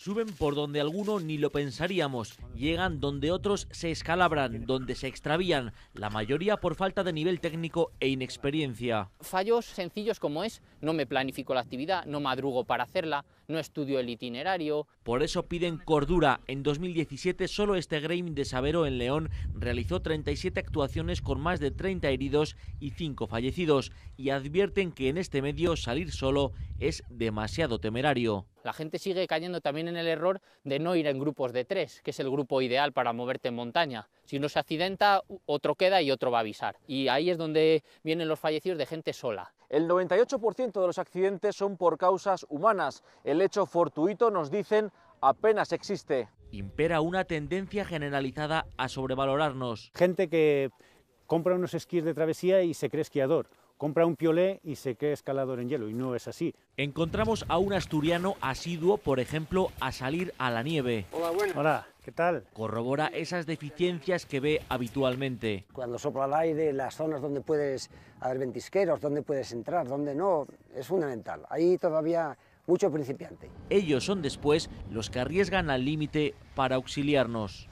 Suben por donde alguno ni lo pensaríamos, llegan donde otros se escalabran, donde se extravían, la mayoría por falta de nivel técnico e inexperiencia. Fallos sencillos como es, no me planifico la actividad, no madrugo para hacerla, no estudio el itinerario. Por eso piden cordura. En 2017 solo este Gremlin de Sabero en León realizó 37 actuaciones con más de 30 heridos y 5 fallecidos y advierten que en este medio salir solo es demasiado temerario la gente sigue cayendo también en el error de no ir en grupos de tres, que es el grupo ideal para moverte en montaña. Si uno se accidenta, otro queda y otro va a avisar. Y ahí es donde vienen los fallecidos de gente sola. El 98% de los accidentes son por causas humanas. El hecho fortuito, nos dicen, apenas existe. Impera una tendencia generalizada a sobrevalorarnos. Gente que compra unos esquís de travesía y se cree esquiador, compra un piolé y se cree escalador en hielo, y no es así. Encontramos a un asturiano asiduo, por ejemplo, a salir a la nieve. Hola, ¿Qué tal? Corrobora esas deficiencias que ve habitualmente. Cuando sopla el aire, las zonas donde puedes haber ventisqueros, donde puedes entrar, donde no, es fundamental. Ahí todavía mucho principiante. Ellos son después los que arriesgan al límite para auxiliarnos.